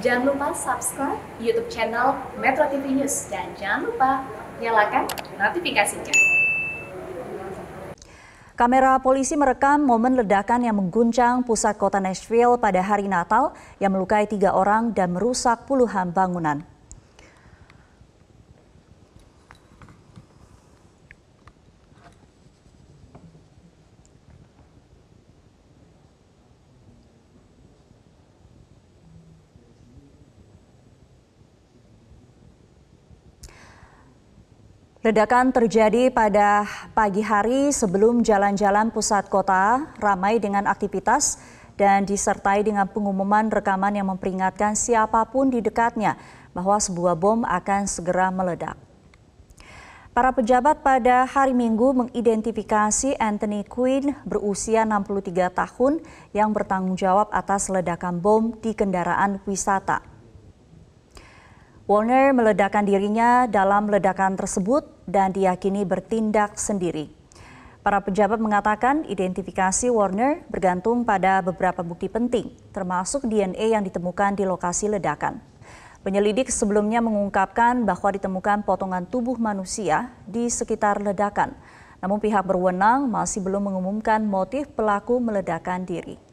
Jangan lupa subscribe YouTube channel Metro TV News dan jangan lupa nyalakan notifikasinya. Kamera polisi merekam momen ledakan yang mengguncang pusat kota Nashville pada hari Natal yang melukai tiga orang dan merusak puluhan bangunan. Ledakan terjadi pada pagi hari sebelum jalan-jalan pusat kota ramai dengan aktivitas dan disertai dengan pengumuman rekaman yang memperingatkan siapapun di dekatnya bahwa sebuah bom akan segera meledak. Para pejabat pada hari Minggu mengidentifikasi Anthony Quinn berusia 63 tahun yang bertanggung jawab atas ledakan bom di kendaraan wisata. Warner meledakan dirinya dalam ledakan tersebut dan diyakini bertindak sendiri. Para pejabat mengatakan identifikasi Warner bergantung pada beberapa bukti penting, termasuk DNA yang ditemukan di lokasi ledakan. Penyelidik sebelumnya mengungkapkan bahwa ditemukan potongan tubuh manusia di sekitar ledakan. Namun pihak berwenang masih belum mengumumkan motif pelaku meledakan diri.